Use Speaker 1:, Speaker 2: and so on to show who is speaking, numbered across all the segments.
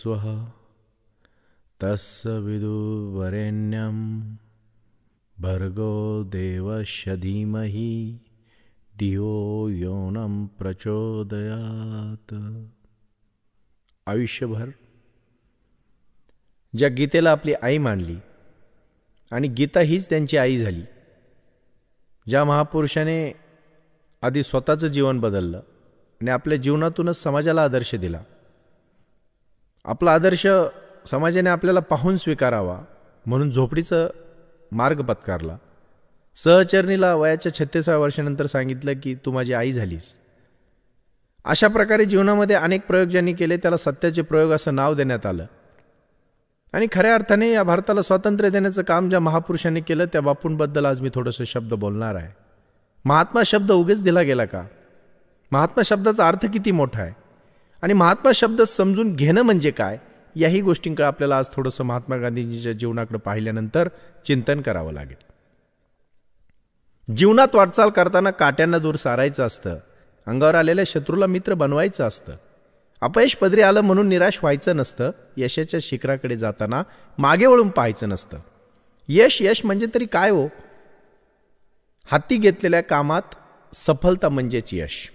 Speaker 1: स्वः तस् विदुवरेण्यं भर्गो देवस्य धीमहि धियो योनं प्रचोदयात आयुष्यभर ज्या गीतेला आपली आई मानली आणि गीता हीच त्यांची आई झाली ज्या महापुरुषाने आधी स्वतःचं जीवन बदललं आणि आपल्या जीवनातूनच समाजाला आदर्श दिला आपला आदर्श समाजाने आपल्याला पाहून स्वीकारावा म्हणून झोपडीचं मार्ग पत्कारला सहचरणीला वयाच्या छत्तीसाव्या वर्षानंतर सांगितलं की तू माझी आई झालीस अशा प्रकारे जीवनामध्ये अनेक प्रयोग ज्यांनी केले त्याला सत्याचे प्रयोग असं नाव देण्यात आलं आणि खऱ्या अर्थाने या भारताला स्वातंत्र्य देण्याचं काम ज्या महापुरुषांनी केलं त्या बापूंबद्दल आज मी थोडंसं शब्द बोलणार आहे महात्मा शब्द उगेच दिला गेला का महात्मा शब्दाचा अर्थ किती मोठा आहे आणि महात्मा शब्द समजून घेणं म्हणजे काय याही गोष्टींकडे आपल्याला आज थोडंसं महात्मा गांधीजींच्या जीवनाकडे पाहिल्यानंतर चिंतन करावं लागेल जीवनात वाटचाल करताना काट्यांना दूर सारायचं असतं अंगावर आलेल्या शत्रूला मित्र बनवायचं असतं अपयश पदरी आलं म्हणून निराश व्हायचं नसतं यशाच्या शिखराकडे जाताना मागे वळून पाहायचं नसतं यश यश म्हणजे तरी काय हो हाती घेतलेल्या कामात सफलता म्हणजेच यश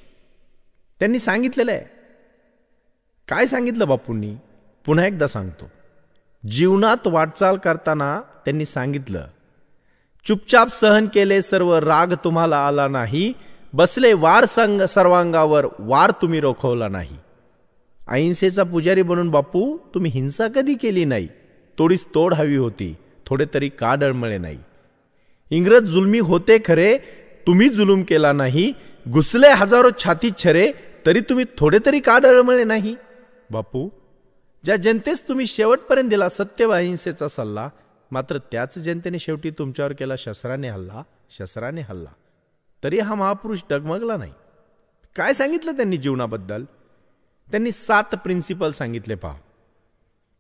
Speaker 1: त्यांनी सांगितलेलं आहे काय सांगितलं बापूंनी पुन्हा एकदा सांगतो जीवनात वाटचाल करताना त्यांनी सांगितलं चुपचाप सहन केले सर्व राग तुम्हाला आला नाही बसले वार संग सर्वांगावर वार तुम्ही रोखवला नाही अहिंसेचा पुजारी बनून बापू तुम्ही हिंसा कधी केली नाही थोडीच तोड हवी होती थोडे तरी का डळमळे नाही इंग्रज जुलमी होते खरे तुम्ही जुलूम केला नाही घुसले हजारो छाती छरे तरी तुम्ही थोडे तरी का डळमळे नाही बापू ज्या जनतेस तुम्ही शेवटपर्यंत दिला सत्यवाहिंसेचा सल्ला मात्र त्याच जनतेने शेवटी तुमच्यावर केला शस्त्राने हल्ला शस्त्राने हल्ला तरी हा महापुरुष डगमगला नाही काय सांगितलं त्यांनी जीवनाबद्दल त्यांनी सात प्रिन्सिपल सांगितले पहा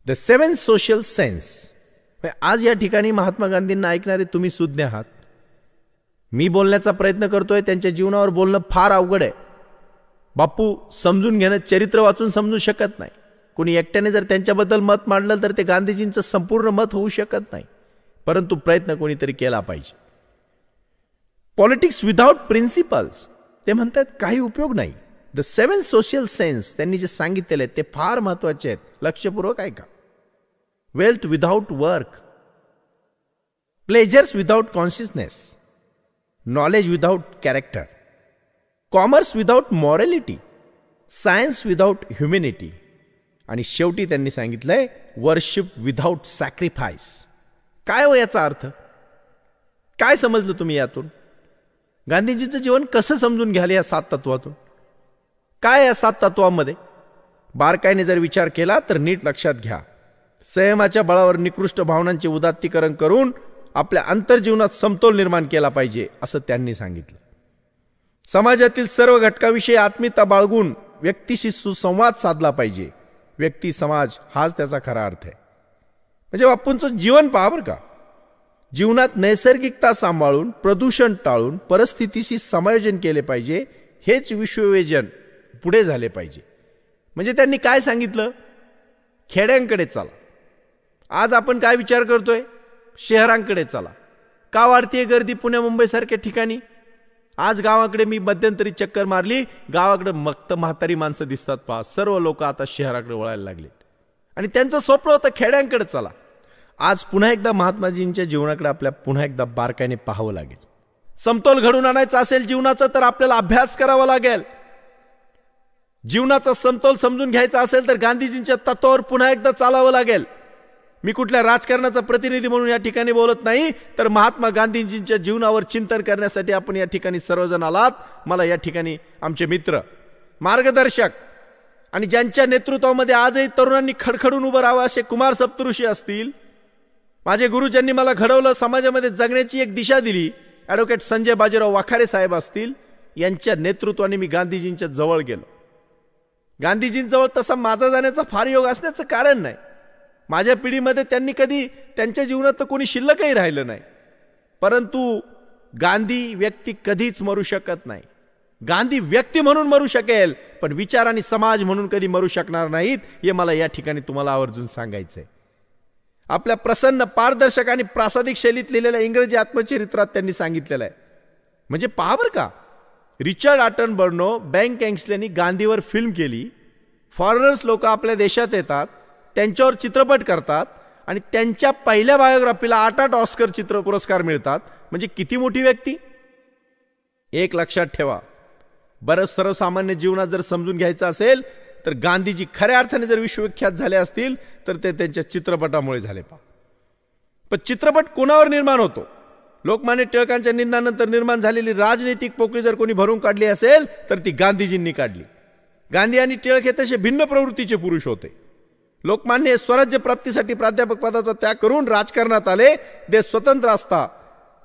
Speaker 1: द सेवन सोशल सेन्स आज या ठिकाणी महात्मा गांधींना ऐकणारे तुम्ही सुज्ञ आहात मी बोलण्याचा प्रयत्न करतोय त्यांच्या जीवनावर बोलणं फार अवघड आहे बापू समजून घेणं चरित्र वाचून समजू शकत नाही कोणी एकट्याने जर त्यांच्याबद्दल मत मांडलं तर ते गांधीजींचं संपूर्ण मत होऊ शकत नाही परंतु प्रयत्न कोणीतरी केला पाहिजे पॉलिटिक्स विदाउट प्रिन्सिपल्स ते म्हणतात काही उपयोग नाही द सेवन सोशल सेन्स त्यांनी जे सांगितलेले ते फार महत्वाचे आहेत लक्षपूर्वक आहे का wealth without work pleasures without consciousness knowledge without character commerce without morality science without humanity आणि शेवटी त्यांनी सांगितलं आहे वर्शिप विदाऊट सॅक्रिफाईस काय हो याचा अर्थ काय समजलं तुम्ही यातून गांधीजीचं जीवन कसं समजून घ्याल या सात तत्वातून काय या सात तत्वामध्ये बारकाईने जर विचार केला तर नीट लक्षात घ्या संयमाच्या बळावर निकृष्ट भावनांचे उदात्तीकरण करून आपल्या आंतरजीवनात समतोल निर्माण केला पाहिजे असं त्यांनी सांगितलं समाजातील सर्व घटकाविषयी आत्मीयता बाळगून व्यक्तीशी सुसंवाद साधला पाहिजे व्यक्ती समाज हाच त्याचा खरा अर्थ आहे म्हणजे बापूंचं जीवन पहा बरं का जीवनात नैसर्गिकता सांभाळून प्रदूषण टाळून परिस्थितीशी समायोजन केले पाहिजे हेच विश्ववेजन पुढे झाले पाहिजे म्हणजे त्यांनी काय सांगितलं खेड्यांकडे चला आज आपण काय विचार करतोय शहरांकडे चला का वाढतीये गर्दी पुणे मुंबईसारख्या ठिकाणी आज गावाकडे मी मध्यंतरी चक्कर मारली गावाकडे मक्त म्हातारी माणसं दिसतात पहा सर्व लोक आता शहराकडे वळायला लागले आणि त्यांचं स्वप्न होतं खेड्यांकडे चला आज पुन्हा एकदा महात्माजींच्या जीवनाकडे आपल्या पुन्हा एकदा बारकाईने पाहावं लागेल समतोल घडून आणायचा असेल जीवनाचा तर आपल्याला अभ्यास करावा लागेल जीवनाचा समतोल समजून घ्यायचा असेल तर गांधीजींच्या तत्वावर पुन्हा एकदा चालावं लागेल मी कुठल्या राजकारणाचा प्रतिनिधी म्हणून या ठिकाणी बोलत नाही तर महात्मा गांधीजींच्या जीवनावर चिंतन करण्यासाठी आपण या ठिकाणी सर्वजण आलात मला या ठिकाणी आमचे मित्र मार्गदर्शक आणि ज्यांच्या नेतृत्वामध्ये आजही तरुणांनी खडखडून उभं राहावं असे कुमार सप्तऋषी असतील माझे ज्यांनी मला घडवलं समाजामध्ये जगण्याची एक दिशा दिली ॲडव्होकेट संजय बाजीराव वाखारे साहेब असतील यांच्या नेतृत्वाने मी गांधीजींच्या जवळ गेलो गांधीजींजवळ तसा माझा जाण्याचा फार योग असण्याचं कारण नाही माझ्या पिढीमध्ये त्यांनी कधी त्यांच्या जीवनात तर कोणी शिल्लकही राहिलं नाही परंतु गांधी व्यक्ती कधीच मरू शकत नाही गांधी व्यक्ती म्हणून मरू शकेल पण विचार आणि समाज म्हणून कधी मरू शकणार नाहीत हे मला या ठिकाणी तुम्हाला आवर्जून सांगायचं आहे आपल्या प्रसन्न पारदर्शक आणि प्रासादिक शैलीत लिहिलेल्या इंग्रजी आत्मचरित्रात त्यांनी सांगितलेलं आहे म्हणजे पहा का Richard Attenborough Ben Kingsley गांधीवर फिल्म केली फॉरेनर्स लोक आपल्या देशात येतात त्यांच्यावर चित्रपट करतात आणि त्यांच्या पहिल्या बायोग्राफीला आठ आठ ऑस्कर चित्र पुरस्कार मिळतात म्हणजे किती मोठी व्यक्ती एक लक्षात ठेवा बरंच सर्वसामान्य जीवनात जर समजून घ्यायचं असेल तर गांधीजी खऱ्या अर्थाने जर विश्वविख्यात झाले असतील तर ते त्यांच्या चित्रपटामुळे झाले पा पण चित्रपट कोणावर निर्माण होतो लोकमान्य टिळकांच्या निंदानंतर निर्माण झालेली राजनैतिक पोकळी जर कोणी भरून काढली असेल तर ती गांधीजींनी काढली गांधी आणि टिळक हे तसे भिन्न प्रवृत्तीचे पुरुष होते लोकमान्य स्वराज्य प्राप्तीसाठी प्राध्यापक पदाचा त्याग करून राजकारणात आले ते स्वतंत्र असता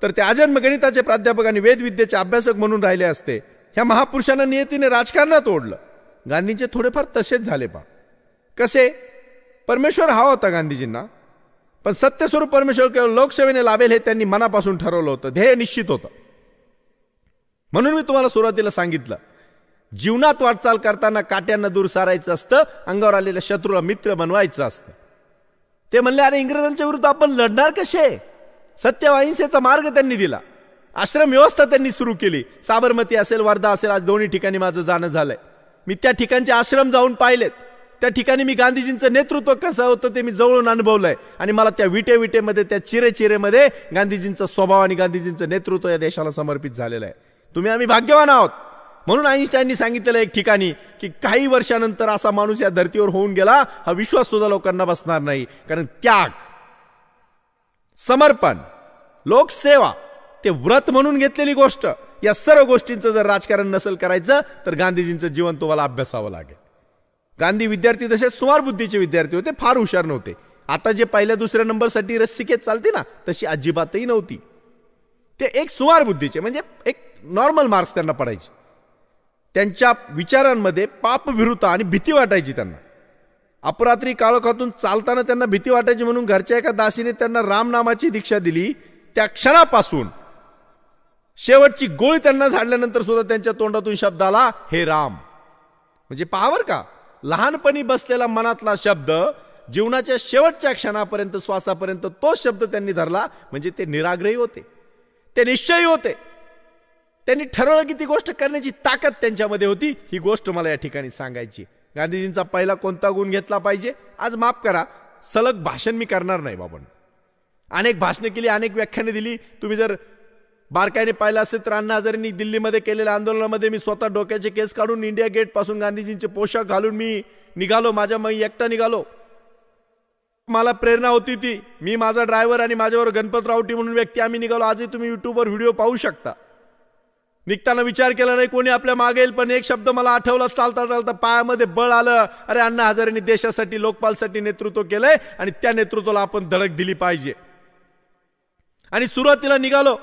Speaker 1: तर ते अजन्म गणिताचे प्राध्यापक आणि वेदविद्येचे अभ्यासक म्हणून राहिले असते ह्या महापुरुषांना नियतीने राजकारणात ओढलं गांधींचे थोडेफार तसेच झाले पा कसे परमेश्वर हा होता गांधीजींना पण सत्यस्वरूप परमेश्वर केवळ लोकसेवेने लाभेल हे त्यांनी मनापासून ठरवलं होतं ध्येय निश्चित होतं म्हणून मी तुम्हाला सुरुवातीला सांगितलं जीवनात वाटचाल करताना काट्यांना दूर सारायचं असतं अंगावर आलेल्या शत्रूला मित्र बनवायचं असतं ते म्हणले अरे इंग्रजांच्या विरुद्ध आपण लढणार कसे सत्यवाहिंसेचा मार्ग त्यांनी दिला आश्रम व्यवस्था त्यांनी सुरू केली साबरमती असेल वर्धा असेल आज दोन्ही ठिकाणी माझं जाणं झालंय मी त्या ठिकाणचे आश्रम जाऊन पाहिलेत त्या ठिकाणी मी गांधीजींचं नेतृत्व कसं होतं ते मी जवळून अनुभवलंय आणि मला त्या विटे विटेमध्ये त्या चिरे चिरेमध्ये गांधीजींचा स्वभाव आणि गांधीजींचं नेतृत्व या देशाला समर्पित झालेलं आहे तुम्ही आम्ही भाग्यवान आहोत म्हणून आईन्स्टाईननी सांगितलेलं एक ठिकाणी की काही वर्षानंतर असा माणूस या धर्तीवर होऊन गेला हा विश्वास सुद्धा लोकांना बसणार नाही कारण त्याग समर्पण लोकसेवा ते व्रत म्हणून घेतलेली गोष्ट या सर्व गोष्टींचं जर राजकारण नसेल करायचं तर गांधीजींचं जीवन तुम्हाला अभ्यासावं लागेल गांधी विद्यार्थी तसे सुमार बुद्धीचे विद्यार्थी होते फार हुशार नव्हते आता जे पहिल्या दुसऱ्या नंबरसाठी रस्सिकेत चालते ना तशी अजिबातही नव्हती ते एक सुमार बुद्धीचे म्हणजे एक नॉर्मल मार्क्स त्यांना पडायचे त्यांच्या विचारांमध्ये पापविरुद्ध आणि भीती वाटायची त्यांना अपरात्री काळोखातून चालताना त्यांना भीती वाटायची म्हणून घरच्या एका दासीने त्यांना रामनामाची दीक्षा दिली त्या क्षणापासून शेवटची गोळी त्यांना झाडल्यानंतर सुद्धा त्यांच्या तोंडातून शब्द आला हे राम म्हणजे पावर का लहानपणी बसलेला मनातला शब्द जीवनाच्या शेवटच्या क्षणापर्यंत श्वासापर्यंत तो शब्द त्यांनी धरला म्हणजे ते निराग्रही होते ते निश्चयी होते त्यांनी ठरवलं की ती गोष्ट करण्याची ताकद त्यांच्यामध्ये होती ही गोष्ट मला या ठिकाणी सांगायची गांधीजींचा पहिला कोणता गुण घेतला पाहिजे आज माफ करा सलग भाषण मी करणार नाही बाबा अनेक भाषणे केली अनेक व्याख्याने दिली तुम्ही जर बारकाईने पाहिलं असेल तर अण्णा हजारेंनी दिल्लीमध्ये केलेल्या आंदोलनामध्ये मी स्वतः डोक्याचे केस काढून इंडिया गेटपासून गांधीजींचे पोशाख घालून मी निघालो माझ्या मग एकटा निघालो मला प्रेरणा होती ती मी माझा ड्रायव्हर आणि माझ्यावर गणपतरावटी म्हणून व्यक्ती आम्ही निघालो आजही तुम्ही युट्यूबवर व्हिडिओ पाहू शकता निघताना विचार केला नाही कोणी आपल्या मागेल पण एक शब्द मला आठवला चालता चालता पायामध्ये बळ आलं अरे अण्णा हजारेंनी देशासाठी लोकपालसाठी नेतृत्व केलंय आणि त्या नेतृत्वाला आपण धडक दिली पाहिजे आणि सुरुवातीला निघालो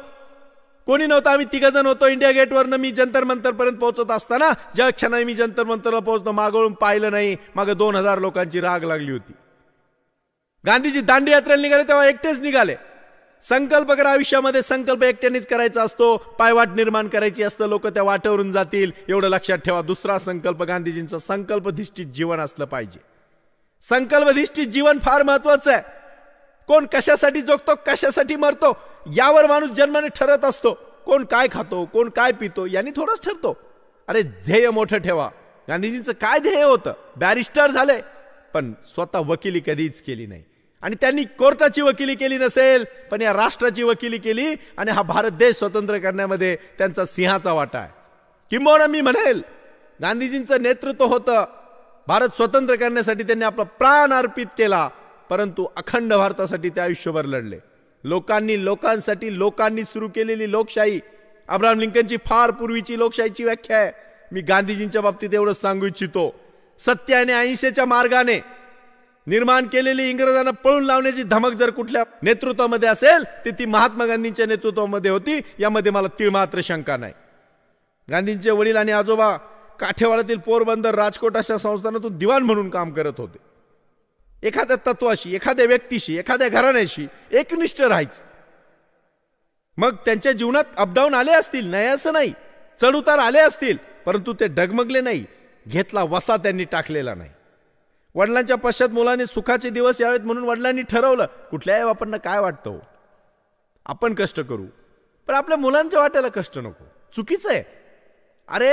Speaker 1: कोणी नव्हतं आम्ही जण होतो इंडिया गेटवरनं मी जंतर मंतरपर्यंत पोहोचत असताना ज्या क्षणाने मी जंतर मंतरला पोहोचतो मागवळून पाहिलं नाही मागं दोन हजार लोकांची राग लागली होती गांधीजी दांडी यात्रेला निघाले तेव्हा एकटेच निघाले संकल्प करा आयुष्यामध्ये संकल्प एकट्यानेच करायचा असतो पायवाट निर्माण करायची असतं लोक त्या वाटेवरून जातील एवढं लक्षात ठेवा दुसरा संकल्प गांधीजींचा संकल्पधिष्ठित जीवन असलं पाहिजे संकल्पधिष्ठित जीवन फार महत्वाचं आहे कोण कशासाठी जोगतो कशासाठी मरतो यावर माणूस जन्माने ठरत असतो कोण काय खातो कोण काय पितो यांनी थोडंच ठरतो अरे ध्येय मोठं ठेवा गांधीजींचं काय ध्येय होतं बॅरिस्टर झाले पण स्वतः वकिली कधीच केली नाही आणि त्यांनी कोर्टाची वकिली केली नसेल पण या राष्ट्राची वकिली केली आणि हा भारत देश स्वतंत्र करण्यामध्ये त्यांचा सिंहाचा वाटा आहे किंबहुना मी म्हणेल गांधीजींचं नेतृत्व होतं भारत स्वतंत्र करण्यासाठी त्यांनी आपला प्राण अर्पित केला परंतु अखंड भारतासाठी ते आयुष्यभर लढले लोकांनी लोकांसाठी लोकांनी सुरू केलेली लोकशाही अब्राहम लिंकनची फार पूर्वीची लोकशाहीची व्याख्या आहे मी गांधीजींच्या बाबतीत एवढं सांगू इच्छितो सत्य आणि अहिंसेच्या मार्गाने निर्माण केलेली इंग्रजांना पळून लावण्याची धमक जर कुठल्या नेतृत्वामध्ये असेल तर ती महात्मा गांधींच्या नेतृत्वामध्ये होती यामध्ये मला तीळ मात्र शंका नाही गांधींचे वडील आणि आजोबा काठेवाड्यातील पोरबंदर राजकोट अशा संस्थानातून दिवाण म्हणून काम करत होते एखाद्या तत्वाशी एखाद्या व्यक्तीशी एखाद्या घराण्याशी एकनिष्ठ राहायचं मग त्यांच्या जीवनात अपडाऊन आले असतील नाही असं नाही चढउतार आले असतील परंतु ते डगमगले नाही घेतला वसा त्यांनी टाकलेला नाही वडिलांच्या पश्चात मुलांनी सुखाचे दिवस यावेत म्हणून वडिलांनी ठरवलं कुठल्याही बापांना काय वाटतं हो? आपण कष्ट करू पण आपल्या मुलांच्या वाट्याला कष्ट नको चुकीचं आहे अरे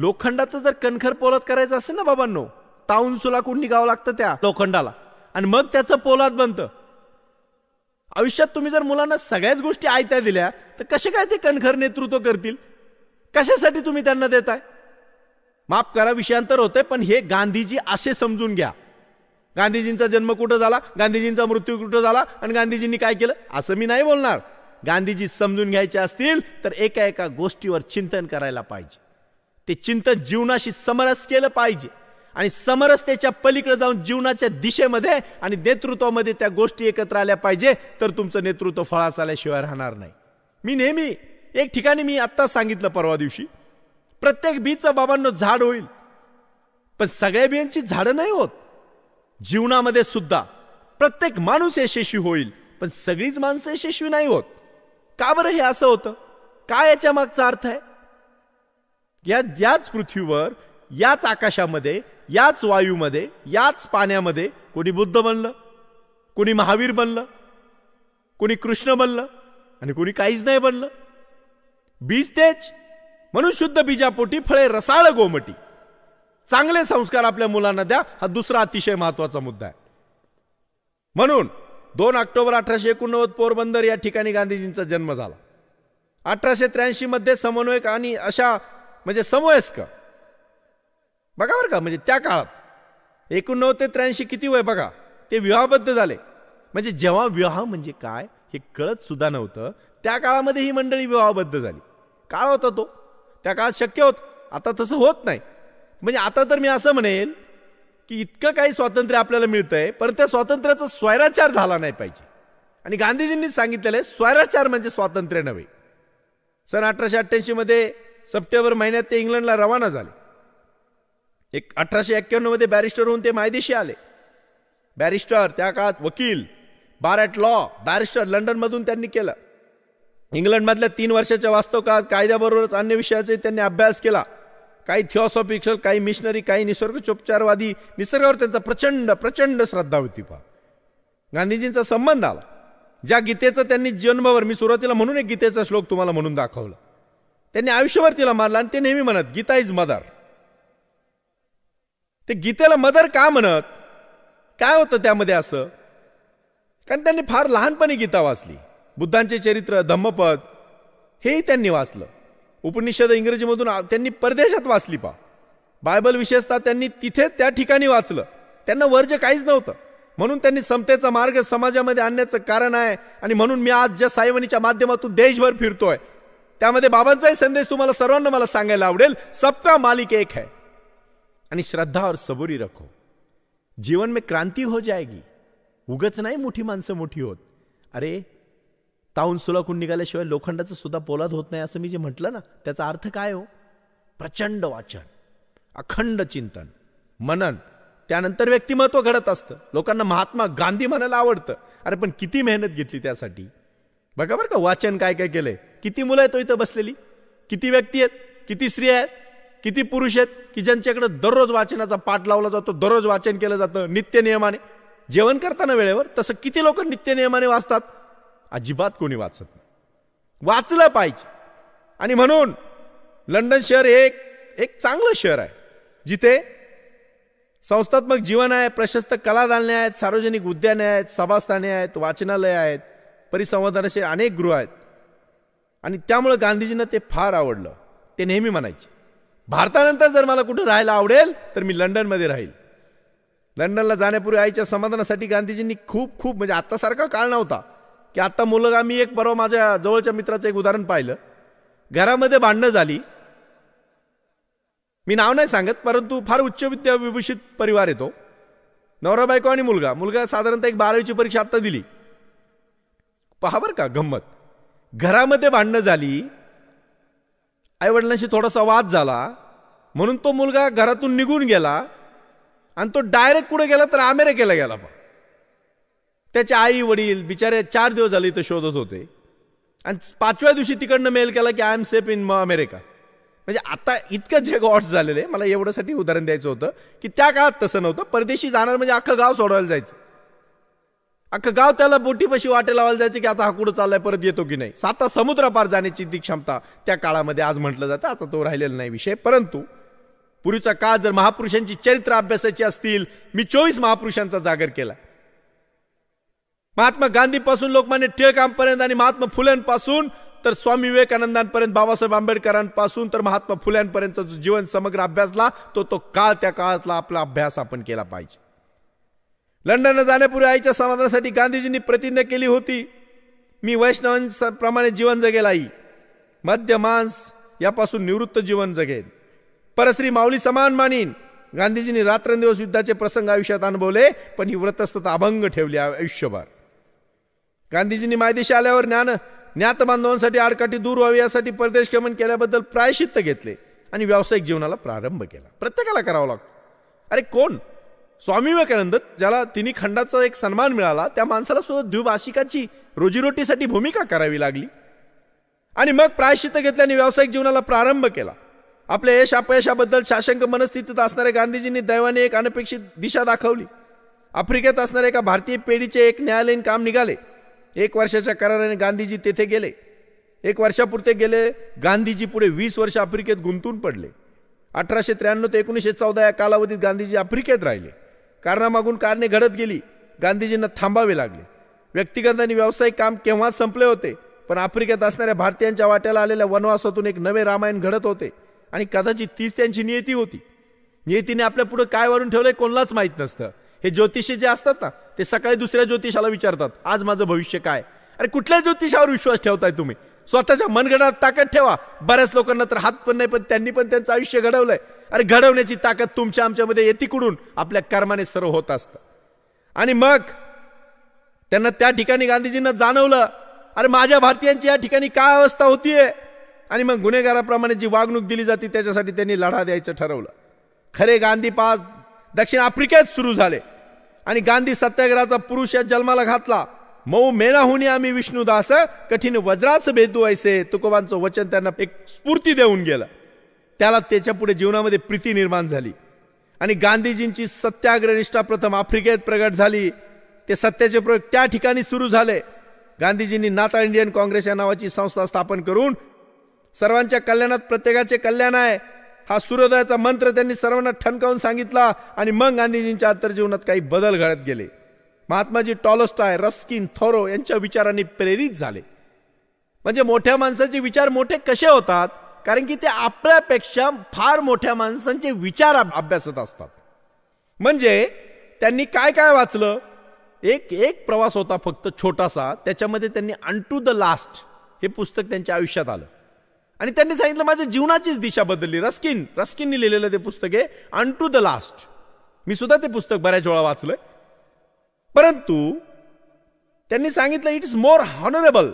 Speaker 1: लोखंडाचं जर कणखर पोलाद करायचं असेल ना बाबांनो ताऊन सुला कुंडी गावं लागतं त्या लोखंडाला आणि मग त्याचं पोलाद बनतं आयुष्यात तुम्ही जर मुलांना सगळ्याच गोष्टी आयत्या दिल्या तर कसे काय ते कणखर नेतृत्व करतील कशासाठी तुम्ही त्यांना देताय माफ करा विषयांतर होते पण हे गांधीजी असे समजून घ्या गांधीजींचा जन्म कुठं झाला गांधीजींचा मृत्यू कुठं झाला आणि गांधीजींनी काय केलं असं मी नाही बोलणार गांधीजी समजून घ्यायचे असतील तर एका एका गोष्टीवर चिंतन करायला पाहिजे ते चिंतन जीवनाशी समरस केलं पाहिजे आणि त्याच्या पलीकडे जाऊन जीवनाच्या दिशेमध्ये आणि नेतृत्वामध्ये त्या गोष्टी एकत्र आल्या पाहिजे तर तुमचं नेतृत्व फळास आल्याशिवाय राहणार नाही मी नेहमी एक ठिकाणी मी आत्ताच सांगितलं परवा दिवशी प्रत्येक बीचं बाबांनो झाड होईल पण सगळ्या बियांची झाडं नाही होत जीवनामध्ये सुद्धा प्रत्येक माणूस यशस्वी होईल पण सगळीच माणसं यशस्वी नाही होत का बरं हे असं होतं काय याच्या मागचा अर्थ आहे या याच पृथ्वीवर याच आकाशामध्ये याच वायूमध्ये याच पाण्यामध्ये कोणी बुद्ध बनलं कोणी महावीर बनलं कोणी कृष्ण बनलं आणि कोणी काहीच नाही बनलं बीज तेच म्हणून शुद्ध बीजापोटी फळे रसाळ गोमटी चांगले संस्कार आपल्या मुलांना द्या हा दुसरा अतिशय महत्वाचा मुद्दा आहे म्हणून दोन ऑक्टोबर अठराशे एकोणनव्वद पोरबंदर या ठिकाणी गांधीजींचा जन्म झाला अठराशे त्र्याऐंशीमध्ये समन्वयक आणि अशा म्हणजे समवयस्क बघा बरं का म्हणजे त्या काळात एकोणनव्वद ते त्र्याऐंशी किती वय बघा ते विवाहबद्ध झाले म्हणजे जेव्हा विवाह म्हणजे काय हे कळत सुद्धा नव्हतं त्या काळामध्ये ही मंडळी विवाहबद्ध झाली काळ होता तो त्या काळात शक्य होत आता तसं होत नाही म्हणजे आता तर मी असं म्हणेल की इतकं काही स्वातंत्र्य आपल्याला मिळतंय पण त्या स्वातंत्र्याचा स्वैराचार झाला नाही पाहिजे आणि गांधीजींनीच सांगितलेलं आहे स्वैराचार म्हणजे स्वातंत्र्य नव्हे सन अठराशे अठ्ठ्याऐंशीमध्ये सप्टेंबर महिन्यात ते इंग्लंडला रवाना झाले एक अठराशे एक्क्याण्णवमध्ये बॅरिस्टर होऊन ते मायदेशी आले बॅरिस्टर त्या काळात वकील बार ॲट लॉ बॅरिस्टर लंडनमधून त्यांनी केलं इंग्लंडमधल्या तीन वर्षाच्या वास्तव काळात कायद्याबरोबरच अन्य विषयाचे त्यांनी अभ्यास केला काही थिओसॉफिक्सल काही मिशनरी काही निसर्गचोपचारवादी निसर्गावर त्यांचा प्रचंड प्रचंड श्रद्धा होती पहा गांधीजींचा संबंध आला ज्या गीतेचं त्यांनी जन्मभर मी सुरुवातीला म्हणून एक गीतेचा श्लोक तुम्हाला म्हणून दाखवला त्यांनी आयुष्यभर तिला मारला आणि ते नेहमी म्हणत गीता इज मदर ते गीतेला मदर का म्हणत काय होतं त्यामध्ये असं कारण त्यांनी फार लहानपणी गीता वाचली बुद्धांचे चरित्र धम्मपद हेही त्यांनी वाचलं उपनिषद इंग्रजीमधून त्यांनी परदेशात वाचली पा बायबल विशेषतः त्यांनी तिथे त्या ठिकाणी वाचलं त्यांना वर्ज काहीच नव्हतं म्हणून त्यांनी समतेचा मार्ग समाजामध्ये आणण्याचं कारण आहे आणि म्हणून मी आज ज्या सायवणीच्या माध्यमातून देशभर फिरतोय त्यामध्ये बाबांचाही संदेश तुम्हाला सर्वांना मला सांगायला आवडेल सबका मालिक एक है आणि श्रद्धा और सबुरी रखो जीवन में क्रांती हो जाएगी उगच नाही मोठी माणसं मोठी होत अरे ताऊन सुलाखून निघाल्याशिवाय लोखंडाचं सुद्धा पोलाद होत नाही असं मी जे म्हटलं ना त्याचा अर्थ काय हो प्रचंड वाचन अखंड चिंतन मनन त्यानंतर व्यक्तिमत्व घडत असतं लोकांना महात्मा गांधी म्हणायला आवडतं अरे पण किती मेहनत घेतली त्यासाठी बघा बरं का वाचन काय काय केलंय किती मुलं आहेत तो हो इथं बसलेली किती व्यक्ती आहेत किती स्त्रिया आहेत किती पुरुष आहेत की ज्यांच्याकडे दररोज वाचनाचा पाठ लावला जातो दररोज वाचन केलं जातं नित्य नियमाने जेवण करताना वेळेवर तसं किती लोक नित्य नियमाने वाचतात अजिबात कोणी वाचत नाही वाचलं पाहिजे आणि म्हणून लंडन शहर हे एक एक चांगलं शहर आहे जिथे संस्थात्मक जीवन आहे प्रशस्त कलादालने आहेत सार्वजनिक उद्याने आहेत सभास्थाने आहेत वाचनालय आहेत परिसंवादाचे अनेक गृह आहेत आणि त्यामुळं गांधीजींना ते फार आवडलं ते नेहमी म्हणायचे भारतानंतर जर मला कुठं राहायला आवडेल तर मी लंडनमध्ये राहील लंडनला जाण्यापूर्वी आईच्या समाधानासाठी गांधीजींनी खूप खूप म्हणजे आत्तासारखा काळ नव्हता की आत्ता मुलगा मी एक परवा माझ्या जवळच्या मित्राचं एक उदाहरण पाहिलं घरामध्ये भांडणं झाली मी नाव नाही सांगत परंतु फार उच्च विद्या विभूषित परिवार येतो नवरा बायको आणि मुलगा मुलगा साधारणतः एक बारावीची परीक्षा आत्ता दिली पहा बरं का गंमत घरामध्ये भांडणं झाली आईवडिलांशी थोडासा वाद झाला म्हणून तो मुलगा घरातून निघून गेला आणि तो डायरेक्ट कुठे गेला तर अमेरिकेला गेला पण त्याचे आई वडील बिचारे चार दिवस झाले इथं शोधत होते आणि पाचव्या दिवशी तिकडनं मेल केला की I am safe in America म्हणजे आता इतकं जे झालेलं झालेले मला एवढ्यासाठी उदाहरण द्यायचं होतं की त्या काळात तसं नव्हतं परदेशी जाणार म्हणजे अख्खं गाव सोडवायला जायचं अख्खं गाव त्याला बोटीपाशी वाटे लावायला जायचं की आता हा कुठं चाललाय परत येतो की नाही साता समुद्रापार जाण्याची ती क्षमता त्या काळामध्ये आज म्हटलं जातं आता तो राहिलेला नाही विषय परंतु पूर्वीचा काळ जर महापुरुषांची चरित्र अभ्यासाची असतील मी चोवीस महापुरुषांचा जागर केला महात्मा गांधीपासून लोकमान्य टिळकांपर्यंत आणि महात्मा फुल्यांपासून तर स्वामी विवेकानंदांपर्यंत बाबासाहेब आंबेडकरांपासून तर महात्मा फुल्यांपर्यंत जो जीवन समग्र अभ्यासला तो तो काळ त्या काळातला आपला अभ्यास आपण केला पाहिजे लंडनला जाण्यापूर्वी आईच्या समाधानासाठी गांधीजींनी प्रतिज्ञा केली होती मी वैष्णवांप्रमाणे जीवन जगेल आई मध्य मांस यापासून निवृत्त जीवन जगेल परश्री माऊली समान मानीन गांधीजींनी रात्रंदिवस युद्धाचे प्रसंग आयुष्यात अनुभवले पण ही व्रतस्थता अभंग ठेवली आयुष्यभर गांधीजींनी मायदेशी आल्यावर ज्ञान ज्ञात बांधवांसाठी आडकाठी दूर व्हावी यासाठी परदेश गमन केल्याबद्दल प्रायशित्त घेतले आणि व्यावसायिक जीवनाला प्रारंभ केला प्रत्येकाला करावा लागतो अरे कोण स्वामी विवेकानंद ज्याला तिन्ही खंडाचा एक सन्मान मिळाला त्या माणसाला सुद्धा द्विभाषिकाची रोजीरोटीसाठी भूमिका करावी लागली आणि मग प्रायश्चित्त घेतल्याने व्यावसायिक जीवनाला प्रारंभ केला आपल्या यश अपयशाबद्दल शासंक मनस्थितीत असणाऱ्या गांधीजींनी दैवाने एक अनपेक्षित दिशा दाखवली आफ्रिकेत असणाऱ्या एका भारतीय पेढीचे एक न्यायालयीन काम निघाले एक वर्षाच्या कराराने गांधीजी तेथे गेले एक वर्षापुरते गेले गांधीजी पुढे वीस वर्ष आफ्रिकेत गुंतून पडले अठराशे त्र्याण्णव ते एकोणीसशे चौदा या कालावधीत गांधीजी आफ्रिकेत राहिले कारणामागून कारणे घडत गेली गांधीजींना थांबावे लागले व्यक्तिगत आणि व्यावसायिक काम केव्हाच संपले होते पण आफ्रिकेत असणाऱ्या भारतीयांच्या वाट्याला आलेल्या वनवासातून एक नवे रामायण घडत होते आणि कदाचित तीच त्यांची नियती होती नियतीने आपल्या पुढे काय वाढून ठेवलंय कोणालाच माहीत नसतं हे ज्योतिषी जे असतात ना ते सकाळी दुसऱ्या ज्योतिषाला विचारतात आज माझं भविष्य काय अरे कुठल्या ज्योतिषावर विश्वास ठेवताय तुम्ही स्वतःच्या मनगणात ताकद ठेवा बऱ्याच लोकांना तर हात पण नाही पण त्यांनी पण त्यांचं आयुष्य घडवलंय अरे घडवण्याची ताकद तुमच्या आमच्यामध्ये येतीकडून आपल्या कर्माने सर्व होत असतं आणि मग त्यांना त्या ठिकाणी गांधीजींना जाणवलं अरे माझ्या भारतीयांची या ठिकाणी काय अवस्था होतीये आणि मग गुन्हेगाराप्रमाणे जी वागणूक दिली जाते त्याच्यासाठी त्यांनी लढा द्यायचं ठरवलं खरे गांधी पास दक्षिण आफ्रिकेत सुरू झाले आणि गांधी सत्याग्रहाचा पुरुष या जन्माला घातला मऊ मेना आम्ही विष्णुदास कठीण वज्राच भेदू ऐसे तुकोबांचं वचन त्यांना एक स्फूर्ती देऊन गेलं त्याला त्याच्या पुढे जीवनामध्ये प्रीती निर्माण झाली आणि गांधीजींची सत्याग्रनिष्ठा प्रथम आफ्रिकेत प्रगट झाली ते सत्याचे प्रयोग त्या ठिकाणी सुरू झाले गांधीजींनी नाता इंडियन काँग्रेस या नावाची संस्था स्थापन करून सर्वांच्या कल्याणात प्रत्येकाचे कल्याण आहे हा सूर्योदयाचा मंत्र त्यांनी सर्वांना ठणकावून सांगितला आणि मग गांधीजींच्या आंतरजीवनात काही बदल घडत गेले महात्माजी टॉलोस्टाय रस्किन थोरो यांच्या विचारांनी प्रेरित झाले म्हणजे मोठ्या माणसाचे विचार मोठे कसे होतात कारण की ते आपल्यापेक्षा फार मोठ्या माणसांचे विचार अभ्यासत असतात म्हणजे त्यांनी काय काय वाचलं एक एक प्रवास होता फक्त छोटासा त्याच्यामध्ये त्यांनी अन टू द लास्ट हे पुस्तक त्यांच्या आयुष्यात आलं आणि त्यांनी सांगितलं माझ्या जीवनाचीच दिशा बदलली रस्किन रस्किननी लिहिलेलं ते पुस्तक आहे अन टू द लास्ट मी सुद्धा ते पुस्तक बऱ्याच वेळा वाचलंय परंतु त्यांनी सांगितलं it is more honourable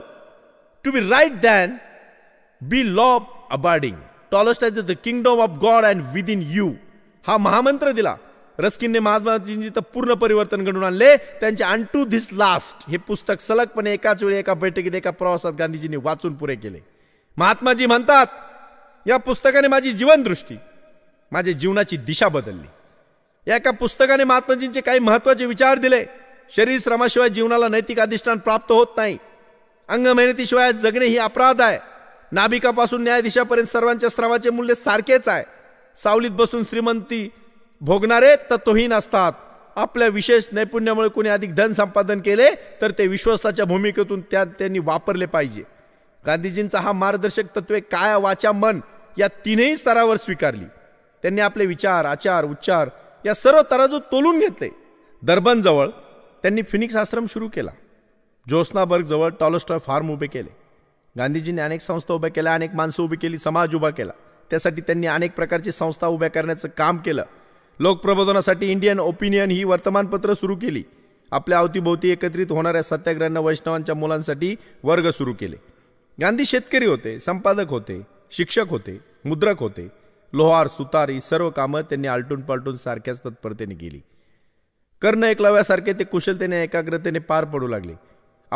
Speaker 1: to be right than be law abiding Tolstoy the kingdom of God and within you हा महामंत्र दिला रस्किनने महात्माजींची तर पूर्ण परिवर्तन घडून आणले त्यांचे अन टू धिस लास्ट हे पुस्तक सलगपणे एकाच वेळी एका बैठकीत एका प्रवासात गांधीजींनी वाचून पुरे केले महात्माजी म्हणतात या पुस्तकाने माझी जीवनदृष्टी माझ्या जीवनाची दिशा बदलली या एका पुस्तकाने महात्माजींचे काही महत्त्वाचे विचार दिले शरीर श्रमाशिवाय जीवनाला नैतिक अधिष्ठान प्राप्त होत नाही अंग मेहनतीशिवाय जगणे ही अपराध आहे नाभिकापासून न्यायाधीशापर्यंत सर्वांच्या श्रमाचे मूल्य सारखेच आहे सावलीत बसून श्रीमंती भोगणारे तत्वहीन असतात आपल्या विशेष नैपुण्यामुळे कोणी अधिक धन संपादन केले तर ते विश्वासाच्या भूमिकेतून त्या त्यांनी वापरले पाहिजे गांधीजींचा हा मार्गदर्शक तत्वे काय वाचा मन या तिन्ही स्तरावर स्वीकारली त्यांनी आपले विचार आचार उच्चार या सर्व तराजू तोलून घेतले दर्बनजवळ त्यांनी फिनिक्स आश्रम सुरू केला जोस्नाबर्गजवळ टॉलस्टॉय फार्म उभे केले गांधीजींनी अनेक संस्था उभ्या केल्या अनेक माणसं उभी केली समाज उभा केला त्यासाठी त्यांनी अनेक प्रकारची संस्था उभ्या करण्याचं काम केलं लोकप्रबोधनासाठी इंडियन ओपिनियन ही वर्तमानपत्र सुरू केली आपल्या अवतीभोवती एकत्रित होणाऱ्या सत्याग्रहांना वैष्णवांच्या मुलांसाठी वर्ग सुरू केले गांधी शेतकरी होते संपादक होते शिक्षक होते मुद्रक होते लोहार सुतार ही सर्व कामं त्यांनी आलटून पालटून सारख्याच तत्परतेने केली कर्ण एकलाव्यासारखे ते कुशलतेने एकाग्रतेने पार पडू लागले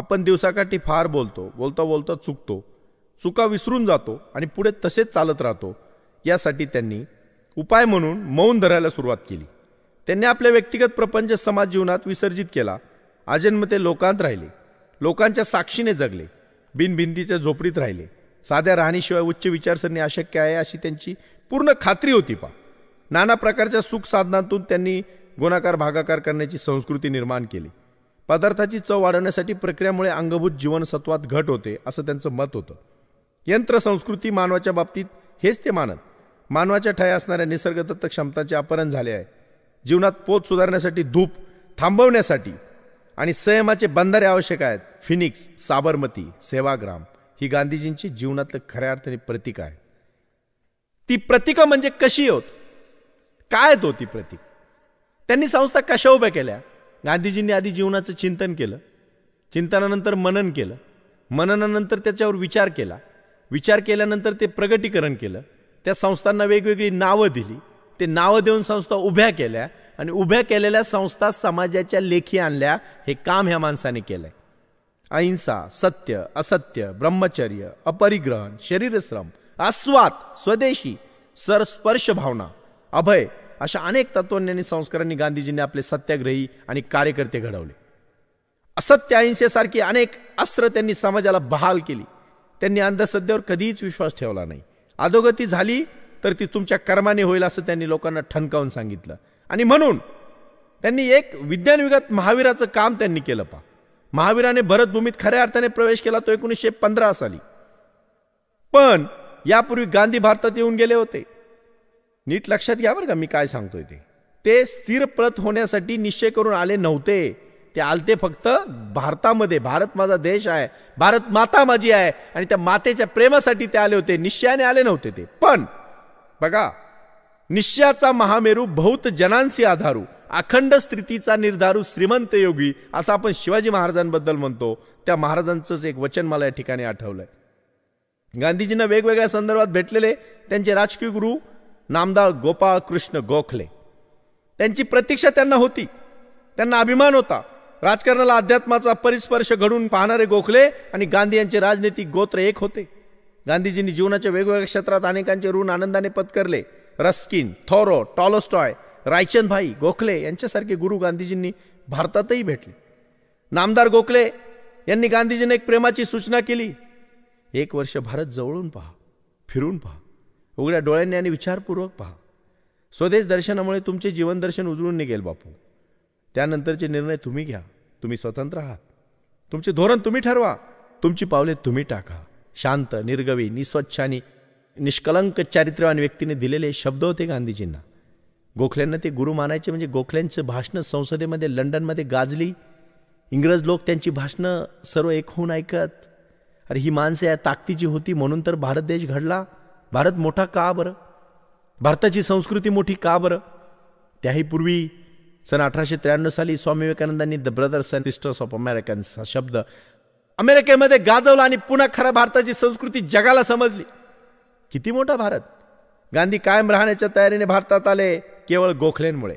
Speaker 1: आपण दिवसाकाठी फार बोलतो बोलता बोलता चुकतो चुका विसरून जातो आणि पुढे तसेच चालत राहतो यासाठी त्यांनी उपाय म्हणून मौन धरायला सुरुवात केली त्यांनी आपले व्यक्तिगत प्रपंच समाज जीवनात विसर्जित केला आजन्म ते लोकांत राहिले लोकांच्या साक्षीने जगले बिनभिंतीच्या झोपडीत राहिले साध्या राहणीशिवाय उच्च विचारसरणी अशक्य आहे अशी त्यांची पूर्ण खात्री होती पा नाना प्रकारच्या सुख साधनांतून त्यांनी गुणाकार भागाकार करण्याची संस्कृती निर्माण केली पदार्थाची चव वाढवण्यासाठी प्रक्रियामुळे अंगभूत जीवनसत्वात घट होते असं त्यांचं मत होतं यंत्रसंस्कृती मानवाच्या बाबतीत हेच ते मानत मानवाच्या ठाय असणाऱ्या निसर्गदत्त क्षमतांचे अपहरण झाले आहे जीवनात पोत सुधारण्यासाठी धूप थांबवण्यासाठी आणि संयमाचे बंधारे आवश्यक आहेत फिनिक्स साबरमती सेवाग्राम ही गांधीजींची जीवनातलं खऱ्या अर्थाने प्रतीक आहे ती प्रतीक म्हणजे कशी होत काय तो ती प्रतीक त्यांनी संस्था कशा उभ्या केल्या गांधीजींनी आधी जीवनाचं चिंतन केलं चिंतनानंतर मनन केलं मननानंतर त्याच्यावर विचार केला विचार केल्यानंतर ते प्रगटीकरण केलं त्या संस्थांना वेगवेगळी नावं दिली ते नावं देऊन संस्था उभ्या केल्या आणि उभ्या केलेल्या संस्था समाजाच्या लेखी आणल्या हे काम ह्या माणसाने केलंय अहिंसा सत्य असत्य ब्रह्मचर्य अपरिग्रहण शरीरश्रम आस्वाद स्वदेशी सरस्पर्श भावना अभय अशा अनेक तत्वज्ञानी संस्कारांनी गांधीजींनी आपले सत्याग्रही आणि कार्यकर्ते घडवले असत्य अहिंसेसारखी अनेक अस्त्र त्यांनी समाजाला बहाल केली त्यांनी अंधश्रद्धेवर कधीच विश्वास ठेवला नाही अधोगती झाली तर ती तुमच्या कर्माने होईल असं त्यांनी लोकांना ठणकावून सांगितलं आणि म्हणून त्यांनी एक विज्ञानविगत महावीराचं काम त्यांनी केलं पा महावीराने भरतभूमीत खऱ्या अर्थाने प्रवेश केला तो एकोणीसशे पंधरा साली पण यापूर्वी गांधी भारतात येऊन गेले होते नीट लक्षात घ्या बरं का मी काय सांगतोय ते ते स्थिर प्रत होण्यासाठी निश्चय करून आले नव्हते ते आलते फक्त भारतामध्ये भारत माझा देश आहे भारत माता माझी आहे आणि त्या मातेच्या प्रेमासाठी ते आले होते निश्चयाने आले नव्हते ते पण बघा निश्चयाचा महामेरू बहुत जनांशी आधारू अखंड स्थितीचा निर्धारू श्रीमंत योगी असं आपण शिवाजी महाराजांबद्दल म्हणतो त्या महाराजांचंच एक वचन मला या ठिकाणी आठवलंय गांधीजींना वेगवेगळ्या संदर्भात भेटलेले त्यांचे राजकीय गुरु नामदार कृष्ण गोखले त्यांची प्रतीक्षा त्यांना होती त्यांना अभिमान होता राजकारणाला अध्यात्माचा परिस्पर्श घडून पाहणारे गोखले आणि गांधी यांचे राजनैतिक गोत्र एक होते गांधीजींनी जीवनाच्या वेगवेगळ्या क्षेत्रात अनेकांचे ऋण आनंदाने पत्करले Ruskin Thoreau Tolstoy Raichand bhai Gokhale यांच्यासारखे गुरु गांधीजींनी भारतातही भेटले नामदार गोखले यांनी गांधीजींना एक प्रेमाची सूचना केली एक वर्ष भारत जवळून पहा फिरून पहा उघड्या डोळ्यांनी आणि विचारपूर्वक पहा स्वदेश दर्शनामुळे तुमचे जीवनदर्शन उजळून निघेल बापू त्यानंतरचे निर्णय तुम्ही घ्या तुम्ही स्वतंत्र आहात तुमचे धोरण तुम्ही ठरवा तुमची पावले तुम्ही टाका शांत निर्गवी निस्वच्छानी निष्कलंक चारित्र्यवान व्यक्तीने दिलेले शब्द होते गांधीजींना गोखल्यांना ते गुरु मानायचे म्हणजे गोखल्यांचं भाषण संसदेमध्ये लंडनमध्ये गाजली इंग्रज लोक त्यांची भाषणं सर्व एक होऊन ऐकत अरे ही माणसं या ताकदीची होती म्हणून तर भारत देश घडला भारत मोठा का बरं भारताची संस्कृती मोठी का बरं त्याही पूर्वी सन अठराशे त्र्याण्णव साली स्वामी विवेकानंदांनी the brothers and sisters of Americans हा शब्द अमेरिकेमध्ये गाजवला आणि पुन्हा खरा भारताची संस्कृती जगाला समजली किती मोठा भारत गांधी कायम राहण्याच्या तयारीने भारतात आले केवळ गोखलेंमुळे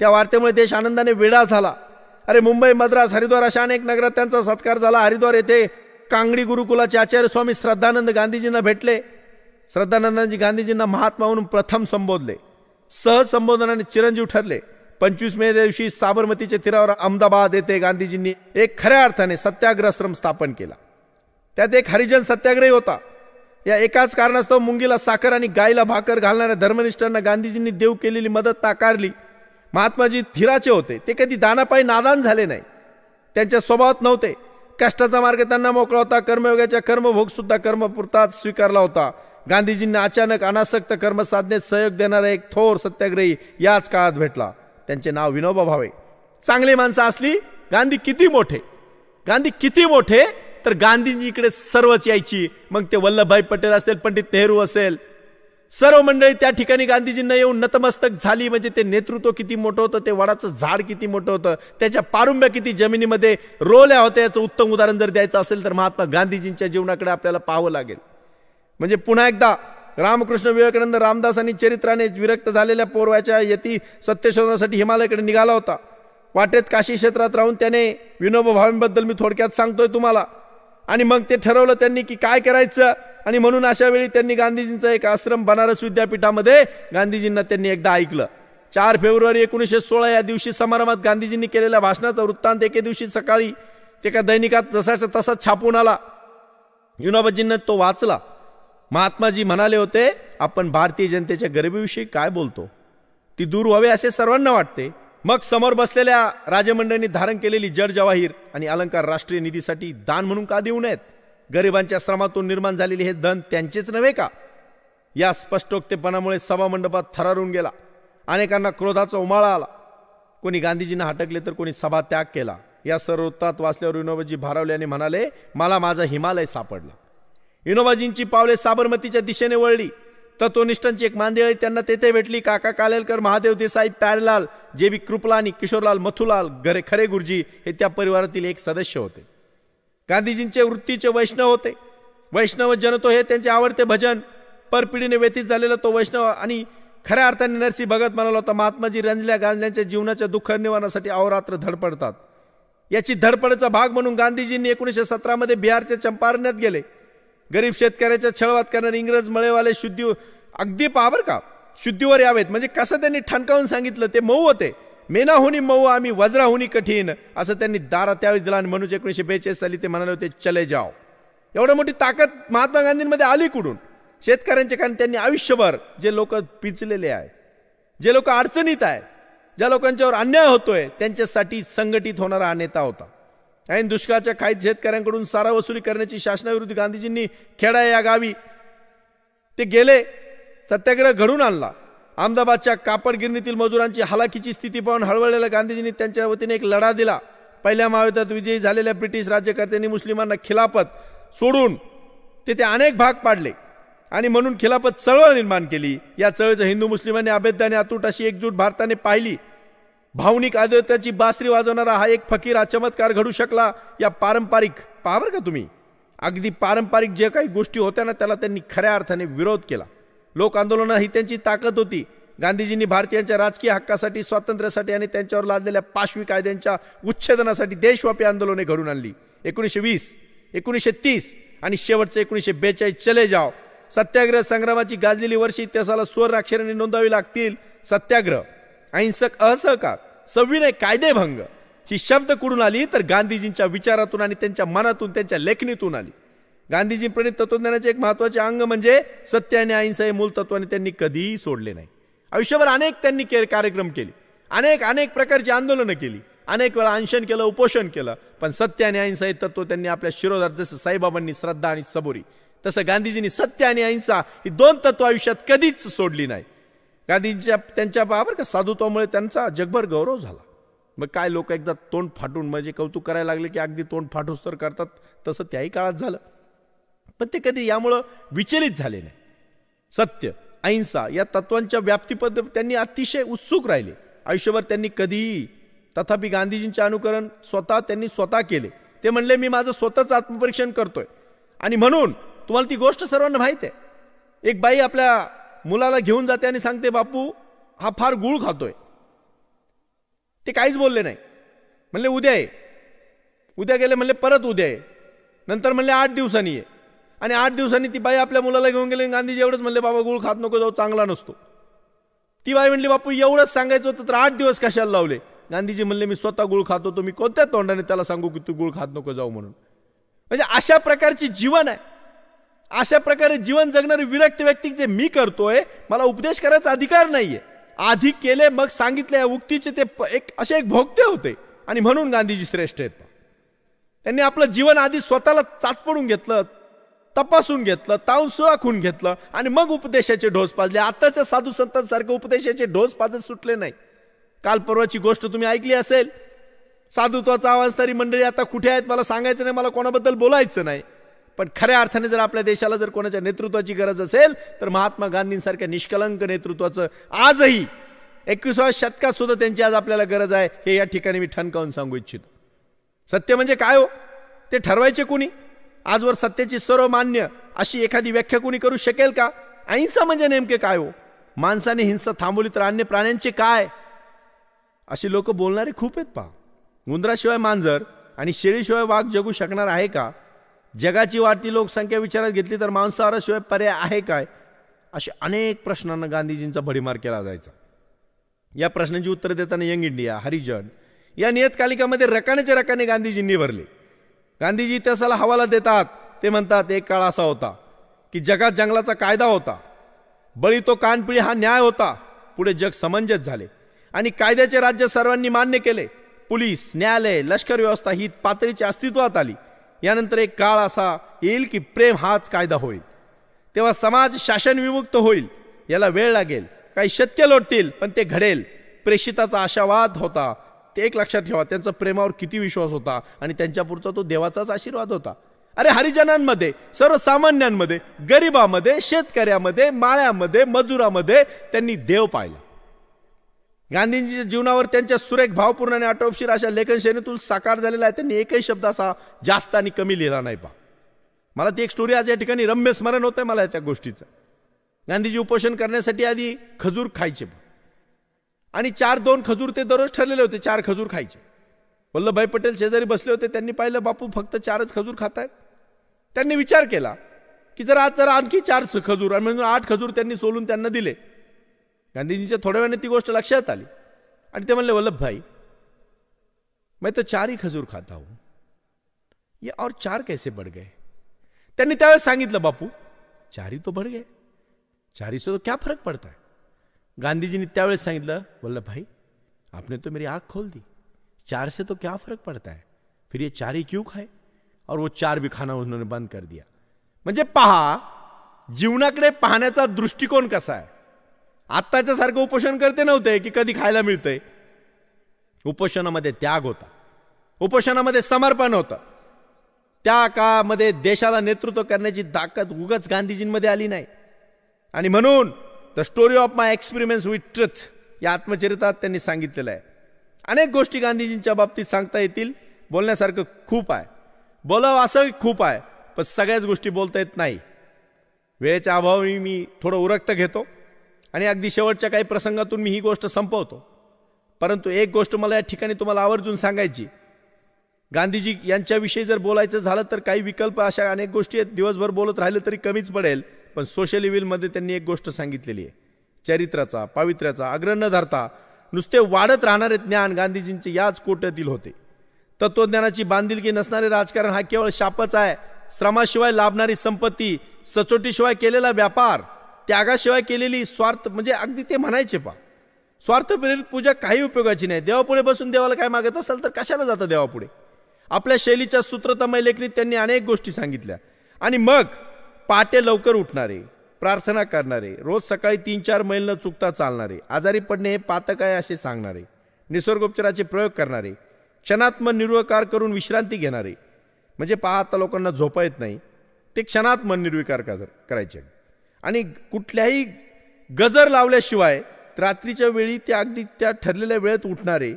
Speaker 1: त्या वार्तेमुळे देश आनंदाने विडा झाला अरे मुंबई मद्रास हरिद्वार अशा अनेक नगरात त्यांचा सत्कार झाला हरिद्वार येथे कांगडी गुरुकुलाचे आचार्य स्वामी श्रद्धानंद गांधीजींना भेटले श्रद्धानंदांजी गांधीजींना महात्मा म्हणून प्रथम संबोधले सहज संबोधनाने चिरंजीव ठरले पंचवीस मे दिवशी साबरमतीच्या तीरावर अहमदाबाद येथे गांधीजींनी एक खऱ्या अर्थाने सत्याग्रह श्रम स्थापन केला त्यात एक हरिजन सत्याग्रही होता या एकाच कारणास्तव मुंगीला साखर आणि गायला भाकर घालणाऱ्या धर्मनिष्ठांना गांधीजींनी देव केलेली मदत नाकारली महात्माजी धीराचे होते ते कधी दानापायी नादान झाले नाही त्यांच्या स्वभावात नव्हते कष्टाचा मार्ग त्यांना मोकळा होता कर्मयोगाच्या कर्मभोगसुद्धा कर्मपुरताच स्वीकारला होता गांधीजींना अचानक अनासक्त कर्म सहयोग देणारा एक थोर सत्याग्रही याच काळात भेटला त्यांचे नाव विनोबा भावे चांगली माणसं असली गांधी किती मोठे गांधी किती मोठे तर गांधीजीकडे सर्वच यायची मग ते वल्लभभाई पटेल असेल पंडित नेहरू असेल सर्व मंडळी त्या ठिकाणी गांधीजींना येऊन नतमस्तक झाली म्हणजे ते नेतृत्व किती मोठं होतं ते वडाचं झाड किती मोठं होतं त्याच्या पारुंब्या किती जमिनीमध्ये रोल्या होत्या याचं उत्तम उदाहरण जर द्यायचं असेल तर महात्मा गांधीजींच्या जीवनाकडे आपल्याला पाहावं लागेल म्हणजे पुन्हा एकदा रामकृष्ण विवेकानंद रामदास आणि चरित्राने विरक्त झालेल्या पोरवाच्या यती सत्यशोधनासाठी हिमालयाकडे निघाला होता वाटेत काशी क्षेत्रात राहून त्याने विनोबा भावेंबद्दल मी थोडक्यात सांगतोय तुम्हाला आणि मग ते ठरवलं त्यांनी की काय करायचं आणि म्हणून अशा वेळी त्यांनी गांधीजींचा एक आश्रम बनारस विद्यापीठामध्ये गांधीजींना त्यांनी एकदा ऐकलं चार फेब्रुवारी एकोणीसशे सोळा या दिवशी समारंभात गांधीजींनी केलेल्या भाषणाचा वृत्तांत एके दिवशी सकाळी त्या दैनिकात जसाच्या तसा छापून आला युनाबाजींना तो वाचला महात्माजी म्हणाले होते आपण भारतीय जनतेच्या गरिबीविषयी काय बोलतो ती दूर व्हावी असे सर्वांना वाटते मग समोर बसलेल्या राजमंडळींनी धारण केलेली जड जवाहीर आणि अलंकार राष्ट्रीय निधीसाठी दान म्हणून का देऊ नयेत गरिबांच्या श्रमातून निर्माण झालेले हे धन त्यांचेच नव्हे का या स्पष्टोक्तेपणामुळे सभामंडपात थरारून गेला अनेकांना क्रोधाचा उमाळा आला कोणी गांधीजींना हटकले तर कोणी सभा त्याग केला या सर्वोत्तात वाचल्यावर विनोबाजी आणि म्हणाले मला माझा हिमालय सापडला विनोबाजींची पावले साबरमतीच्या दिशेने वळली तत्वनिष्ठांची एक मांदेळी त्यांना तेथे भेटली काका कालेलकर महादेव देसाई प्यारेलाल जे बी कृपलानी किशोरलाल मथुलाल घरे खरे गुरुजी हे त्या परिवारातील एक सदस्य होते गांधीजींचे वृत्तीचे वैष्णव होते वैष्णव जनतो हे त्यांचे आवडते भजन परपिढीने व्यतीत झालेला तो वैष्णव आणि खऱ्या अर्थाने नरसी भगत म्हणाला होता महात्माजी रंजल्या गांजल्यांच्या जीवनाच्या दुःख निवारणासाठी अवरात्र धडपडतात याची धडपडचा भाग म्हणून गांधीजींनी एकोणीसशे सतरामध्ये बिहारच्या चंपारण्यात गेले गरीब शेतकऱ्याच्या छळवात करणारे इंग्रज मळेवाले शुद्धी अगदी बरं का शुद्धीवर यावेत म्हणजे कसं त्यांनी ठणकावून सांगितलं ते मऊ होते मेना होणी मऊ आम्ही वज्रा होणी कठीण असं त्यांनी दारा त्यावेळेस दिला आणि म्हणून एकोणीसशे बेचाळीस साली ते म्हणाले होते चले जाओ एवढं मोठी ताकद महात्मा गांधींमध्ये आली कुठून शेतकऱ्यांचे कारण त्यांनी आयुष्यभर जे लोक पिचलेले आहे जे लोक अडचणीत आहेत ज्या लोकांच्यावर अन्याय होतोय त्यांच्यासाठी संघटित होणारा नेता होता ऐन दुष्काळाच्या खाईत शेतकऱ्यांकडून सारा वसुली करण्याची शासनाविरुद्ध गांधीजींनी खेडा या गावी ते गेले सत्याग्रह घडून आणला अहमदाबादच्या कापड गिरणीतील मजुरांची हालाखीची स्थिती पाहून हळवळलेल्या गांधीजींनी त्यांच्या वतीने एक लढा दिला पहिल्या महायुद्धात विजयी झालेल्या ब्रिटिश राज्यकर्त्यांनी मुस्लिमांना खिलाफत सोडून तेथे अनेक भाग पाडले आणि म्हणून खिलाफत चळवळ निर्माण केली या चळवळीचं हिंदू मुस्लिमांनी अभेद्याने अतूट अशी एकजूट भारताने पाहिली भावनिक त्याची बासरी वाजवणारा हा एक फकीर चमत्कार घडू शकला या पारंपरिक पहा का तुम्ही अगदी पारंपरिक जे काही गोष्टी होत्या ना त्याला त्यांनी खऱ्या अर्थाने विरोध केला लोक आंदोलन ही त्यांची ताकद होती गांधीजींनी भारतीयांच्या राजकीय हक्कासाठी स्वातंत्र्यासाठी आणि त्यांच्यावर लादलेल्या पाशवी कायद्यांच्या उच्छेदनासाठी देशव्यापी आंदोलने घडून आणली एकोणीसशे वीस एकोणीसशे तीस आणि शेवटचे एकोणीसशे बेचाळीस चले जाव सत्याग्रह संग्रामाची गाजलेली वर्षी इतिहासाला स्वर अक्षराने नोंदावी लागतील सत्याग्रह अहिंसक असहकार सविनय कायदेभंग ही शब्द कुठून आली तर गांधीजींच्या विचारातून आणि त्यांच्या मनातून त्यांच्या लेखणीतून आली गांधीजी प्रणित तत्वज्ञानाचे एक महत्वाचे अंग म्हणजे सत्य आणि अहिंसा हे मूल आणि त्यांनी कधीही सोडले नाही आयुष्यभर अनेक त्यांनी के कार्यक्रम केले अनेक अनेक प्रकारची आंदोलनं केली अनेक वेळा अंशन केलं उपोषण केलं पण सत्य आणि अहिंसा हे तत्व त्यांनी आपल्या शिरोधात जसं साईबाबांनी श्रद्धा आणि सबोरी तसं गांधीजींनी सत्य आणि अहिंसा ही दोन तत्व आयुष्यात कधीच सोडली नाही गांधींच्या त्यांच्या बाबर का साधुत्वामुळे त्यांचा जगभर गौरव झाला मग काय लोक एकदा तोंड फाटून म्हणजे कौतुक करायला लागले की अगदी तोंड फाटूस तर करतात तसं त्याही काळात झालं पण ते कधी यामुळं विचलित झाले नाही सत्य अहिंसा या तत्वांच्या व्याप्तीबद्दल त्यांनी अतिशय उत्सुक राहिले आयुष्यभर त्यांनी कधीही तथापि गांधीजींचे अनुकरण स्वतः त्यांनी स्वतः केले ते म्हणले मी माझं स्वतःच आत्मपरीक्षण करतोय आणि म्हणून तुम्हाला ती गोष्ट सर्वांना माहीत आहे एक बाई आपल्या मुलाला घेऊन जाते आणि सांगते बापू हा फार गुळ खातोय ते काहीच बोलले नाही म्हणले उद्या ये उद्या गेले म्हणले परत उद्या आहे नंतर म्हणले आठ दिवसांनी आहे आणि आठ दिवसांनी ती बाई आपल्या मुलाला घेऊन गेली गांधीजी एवढंच म्हणले बाबा गुळ खात नको जाऊ चांगला नसतो ती बाई म्हणली बापू एवढंच सांगायचं होतं तर आठ दिवस कशाला लावले गांधीजी म्हणले मी स्वतः गुळ खातो तो मी कोणत्या तोंडाने त्याला सांगू की तू गुळ खात नको जाऊ म्हणून म्हणजे अशा प्रकारची जीवन आहे अशा प्रकारे जीवन जगणारे विरक्त व्यक्ती जे मी करतोय मला उपदेश करायचा अधिकार नाहीये आधी केले मग सांगितले उक्तीचे ते एक असे एक भोगते होते आणि म्हणून गांधीजी श्रेष्ठ आहेत त्यांनी आपलं जीवन आधी स्वतःला चाचपडून घेतलं तपासून घेतलं ताऊन सुखून घेतलं आणि मग उपदेशाचे ढोस पाजले आताच्या साधू संतांसारखे उपदेशाचे ढोस पाजत सुटले नाही काल परवाची गोष्ट तुम्ही ऐकली असेल साधुत्वाचा आवाज तरी मंडळी आता कुठे आहेत मला सांगायचं नाही मला कोणाबद्दल बोलायचं नाही पण खऱ्या अर्थाने जर आपल्या देशाला जर कोणाच्या नेतृत्वाची गरज असेल तर महात्मा गांधींसारख्या निष्कलंक नेतृत्वाचं आजही एकविसाव्या शतकात सुद्धा त्यांची आज आपल्याला गरज आहे हे या ठिकाणी मी ठणकावून सांगू इच्छितो सत्य म्हणजे काय हो ते ठरवायचे कुणी आजवर सत्याची मान्य अशी एखादी व्याख्या कुणी करू शकेल का अहिंसा म्हणजे नेमके काय हो माणसाने हिंसा थांबवली तर अन्य प्राण्यांचे काय अशी लोक बोलणारे खूप आहेत पा उंदराशिवाय मांजर आणि शेळीशिवाय वाघ जगू शकणार आहे का जगाची वाढती लोकसंख्या विचारात घेतली तर मांसाहाराशिवाय पर्याय आहे काय असे अनेक प्रश्नांना गांधीजींचा भडीमार केला जायचा या प्रश्नांची उत्तरं देताना यंग इंडिया हरिजन या नियतकालिकामध्ये रकानेच्या रकाने गांधीजींनी भरले गांधीजी इतिहासाला हवाला देतात ते म्हणतात एक काळ असा होता की जगात जंगलाचा कायदा होता बळी तो कानपिळी हा न्याय होता पुढे जग समंजस झाले आणि कायद्याचे राज्य सर्वांनी मान्य केले पोलीस न्यायालय लष्कर व्यवस्था ही पातळीच्या अस्तित्वात आली यानंतर एक काळ असा येईल की प्रेम हाच कायदा होईल तेव्हा समाज शासन विमुक्त होईल याला वेळ लागेल काही शक्य लोटतील पण ते घडेल प्रेषिताचा आशावाद होता ते एक लक्षात ठेवा त्यांचा प्रेमावर किती विश्वास होता आणि त्यांच्यापुढचा तो देवाचाच आशीर्वाद होता अरे हरिजनांमध्ये सर्वसामान्यांमध्ये गरिबामध्ये शेतकऱ्यामध्ये माळ्यामध्ये मजुरामध्ये त्यांनी देव पाहिला गांधीजीच्या जीवनावर त्यांच्या सुरेख भावपूर्ण आणि आटोपशीर अशा लेखनशैलीतून साकार झालेला आहे त्यांनी एकही शब्द असा जास्त आणि कमी लिहिला नाही पा मला ती एक स्टोरी आज या ठिकाणी रम्य स्मरण होतं मला त्या गोष्टीचं गांधीजी उपोषण करण्यासाठी आधी खजूर खायचे आणि चार दोन खजूर ते दररोज ठरलेले होते चार खजूर खायचे वल्लभभाई पटेल शेजारी बसले होते त्यांनी पाहिलं बापू फक्त चारच खजूर खात आहेत त्यांनी विचार केला की जर आज जर आणखी चार खजूर आणि म्हणून आठ खजूर त्यांनी सोलून त्यांना दिले गांधीजींच्या थोड्या वेळाने ती गोष्ट लक्षात आली आणि ते म्हणले भाई मी तो चार ही खजूर खाता हूं ये और चार कैसे बढ़ गए त्यांनी त्यावेळेस सांगितलं बापू चारी तो बढ़ गए चारी से तो क्या फरक पडता है गांधीजींनी त्यावेळेस सांगितलं वल्लभ भाई आपने तो मेरी आँख खोल दी चार से तो क्या फरक पडता है फिर ये चार ही क्यों खाए और वो चार भी खाना उन्होंने बंद कर दिया म्हणजे पहा जीवनाकडे पाहण्याचा दृष्टिकोन कसा आहे आत्ताच्या सारखं उपोषण करते नव्हते की कधी खायला मिळतंय उपोषणामध्ये त्याग होता उपोषणामध्ये समर्पण होतं त्या काळामध्ये देशाला नेतृत्व करण्याची ताकद उगच गांधीजींमध्ये आली नाही आणि म्हणून the story of my experiments with truth या आत्मचरितात त्यांनी सांगितलेलं आहे अनेक गोष्टी गांधीजींच्या बाबतीत सांगता येतील बोलण्यासारखं खूप आहे बोलावं असं खूप आहे पण सगळ्याच गोष्टी बोलता येत नाही वेळेच्या अभावी मी थोडं उरक्त घेतो आणि अगदी शेवटच्या काही प्रसंगातून मी ही गोष्ट संपवतो परंतु एक गोष्ट मला या ठिकाणी तुम्हाला आवर्जून सांगायची गांधीजी यांच्याविषयी जर बोलायचं झालं तर काही विकल्प अशा अनेक गोष्टी आहेत दिवसभर बोलत राहिलं तरी कमीच पडेल पण सोशल इव्हिलमध्ये त्यांनी एक गोष्ट सांगितलेली आहे चरित्राचा पावित्र्याचा आग्रह न धरता नुसते वाढत राहणारे ज्ञान गांधीजींचे याच कोट्यातील होते तत्वज्ञानाची बांधिलकी नसणारे राजकारण हा केवळ शापच आहे श्रमाशिवाय लाभणारी संपत्ती सचोटीशिवाय केलेला व्यापार त्यागाशिवाय केलेली स्वार्थ म्हणजे अगदी ते म्हणायचे पा प्रेरित पूजा काही उपयोगाची नाही देवापुढे बसून देवाला काय मागत असाल तर कशाला जातं देवापुढे आपल्या शैलीच्या सूत्रतमय लेखणीत त्यांनी अनेक गोष्टी सांगितल्या आणि मग पाटे लवकर उठणारे प्रार्थना करणारे रोज सकाळी तीन चार मैल न चुकता चालणारे आजारी पडणे हे पातक आहे असे सांगणारे निसर्गोपचाराचे प्रयोग करणारे क्षणात्म निर्विकार करून विश्रांती घेणारे म्हणजे पहा आता लोकांना झोपा येत नाही ते क्षणात मन निर्विकार करायचे आणि कुठल्याही गजर लावल्याशिवाय रात्रीच्या वेळी त्या अगदी त्या ठरलेल्या वेळेत उठणारे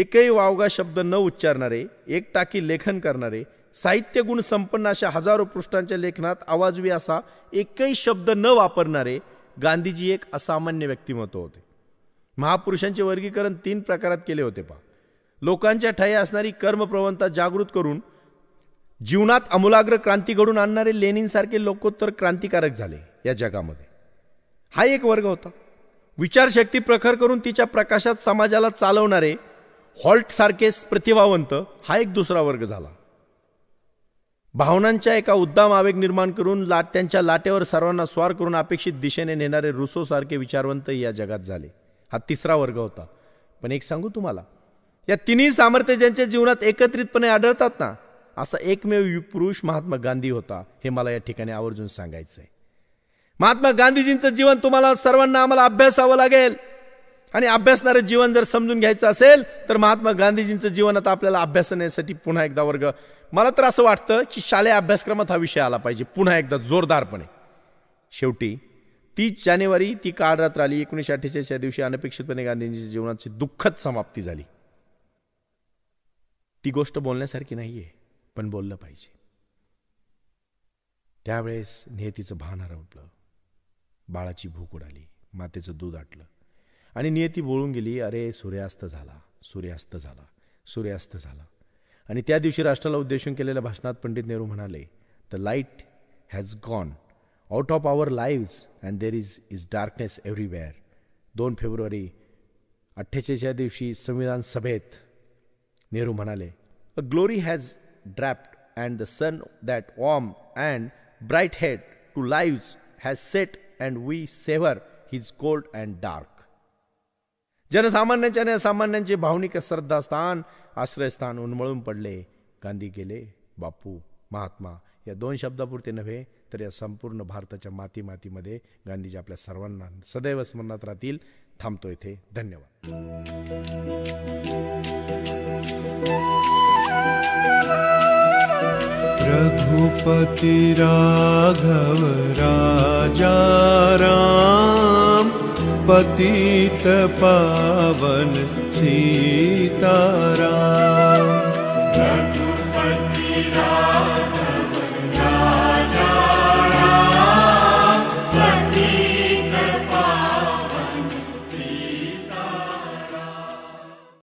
Speaker 1: एकही वावगा शब्द न उच्चारणारे एकटाकी लेखन करणारे साहित्य गुण संपन्न अशा हजारो पृष्ठांच्या लेखनात आवाजवी असा एकही शब्द न वापरणारे गांधीजी एक असामान्य व्यक्तिमत्व होते महापुरुषांचे वर्गीकरण तीन प्रकारात केले होते पा लोकांच्या ठाई असणारी कर्मप्रवणता जागृत करून जीवनात अमूलाग्र क्रांती घडून आणणारे सारखे लोकोत्तर क्रांतिकारक झाले या जगामध्ये हा एक वर्ग होता विचारशक्ती प्रखर करून तिच्या प्रकाशात समाजाला चालवणारे हॉल्ट सारखे प्रतिभावंत हा एक दुसरा वर्ग झाला भावनांच्या एका उद्दाम आवेग निर्माण करून लाट त्यांच्या लाटेवर सर्वांना स्वार करून अपेक्षित दिशेने नेणारे रुसोसारखे विचारवंत या जगात झाले हा तिसरा वर्ग होता पण एक सांगू तुम्हाला या तिन्ही सामर्थ्य ज्यांच्या जीवनात एकत्रितपणे आढळतात ना असा एकमेव पुरुष महात्मा गांधी होता हे मला या ठिकाणी आवर्जून सांगायचं आहे महात्मा गांधीजींचं जीवन तुम्हाला सर्वांना आम्हाला अभ्यासावं लागेल आणि अभ्यासणारं जीवन जर समजून घ्यायचं असेल तर महात्मा गांधीजींचं जीवन आता आपल्याला अभ्यासण्यासाठी पुन्हा एकदा वर्ग मला तर असं वाटतं की शालेय अभ्यासक्रमात हा विषय आला पाहिजे पुन्हा एकदा जोरदारपणे शेवटी तीस जानेवारी ती काळ रात्र आली एकोणीसशे अठ्ठेचाळीसच्या दिवशी अनपेक्षितपणे गांधीजींच्या जीवनाची दुःखद समाप्ती झाली ती गोष्ट बोलण्यासारखी नाही आहे पण बोललं पाहिजे त्यावेळेस नियतीचं भान हरवलं बाळाची भूक उडाली मातेचं दूध आटलं आणि नियती बोळून गेली अरे सूर्यास्त झाला सूर्यास्त झाला सूर्यास्त झाला आणि त्या दिवशी राष्ट्राला उद्देशून केलेल्या भाषणात पंडित नेहरू म्हणाले the light has gone out of our lives and there is is darkness everywhere दोन फेब्रुवारी अठ्ठेचाळीसच्या दिवशी संविधान सभेत नेहरू म्हणाले a glory has draped, and the sun that warm and bright head to lives has set, and we sever his cold and dark. जनसामान्यांच्या आणि असामान्यांचे भावनिक श्रद्धास्थान आश्रयस्थान उन्मळून पडले गांधी गेले बापू महात्मा या दोन शब्दापुरते नव्हे तर या संपूर्ण भारताच्या माती मातीमध्ये गांधीजी आपल्या सर्वांना सदैव स्मरणात राहतील थांबतो इथे धन्यवाद रघुपतिराघव राघव राजा पतित पावन सीताराम